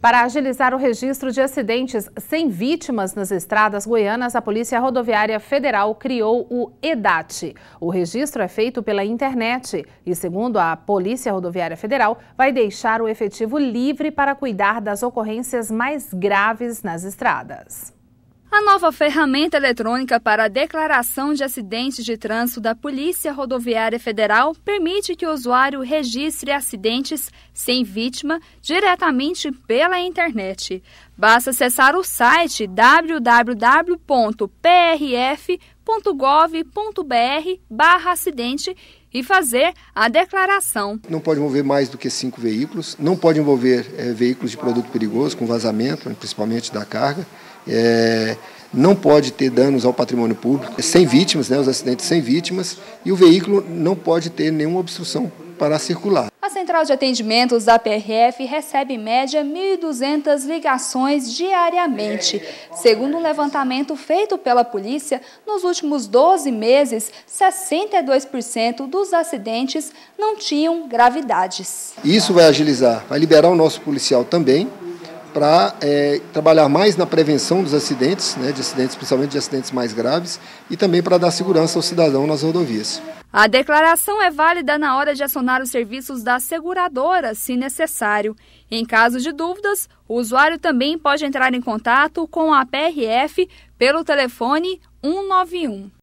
Para agilizar o registro de acidentes sem vítimas nas estradas goianas, a Polícia Rodoviária Federal criou o EDAT. O registro é feito pela internet e, segundo a Polícia Rodoviária Federal, vai deixar o efetivo livre para cuidar das ocorrências mais graves nas estradas. A nova ferramenta eletrônica para a declaração de acidentes de trânsito da Polícia Rodoviária Federal permite que o usuário registre acidentes sem vítima diretamente pela internet. Basta acessar o site www.prf.gov.br/acidente e fazer a declaração. Não pode envolver mais do que cinco veículos, não pode envolver é, veículos de produto perigoso, com vazamento, né, principalmente da carga. É, não pode ter danos ao patrimônio público, é sem vítimas, né, os acidentes sem vítimas, e o veículo não pode ter nenhuma obstrução para circular. Central de Atendimentos da PRF recebe em média 1.200 ligações diariamente. Segundo um levantamento feito pela polícia, nos últimos 12 meses, 62% dos acidentes não tinham gravidades. Isso vai agilizar, vai liberar o nosso policial também para é, trabalhar mais na prevenção dos acidentes, né, de acidentes, principalmente de acidentes mais graves, e também para dar segurança ao cidadão nas rodovias. A declaração é válida na hora de acionar os serviços da seguradora, se necessário. Em caso de dúvidas, o usuário também pode entrar em contato com a PRF pelo telefone 191.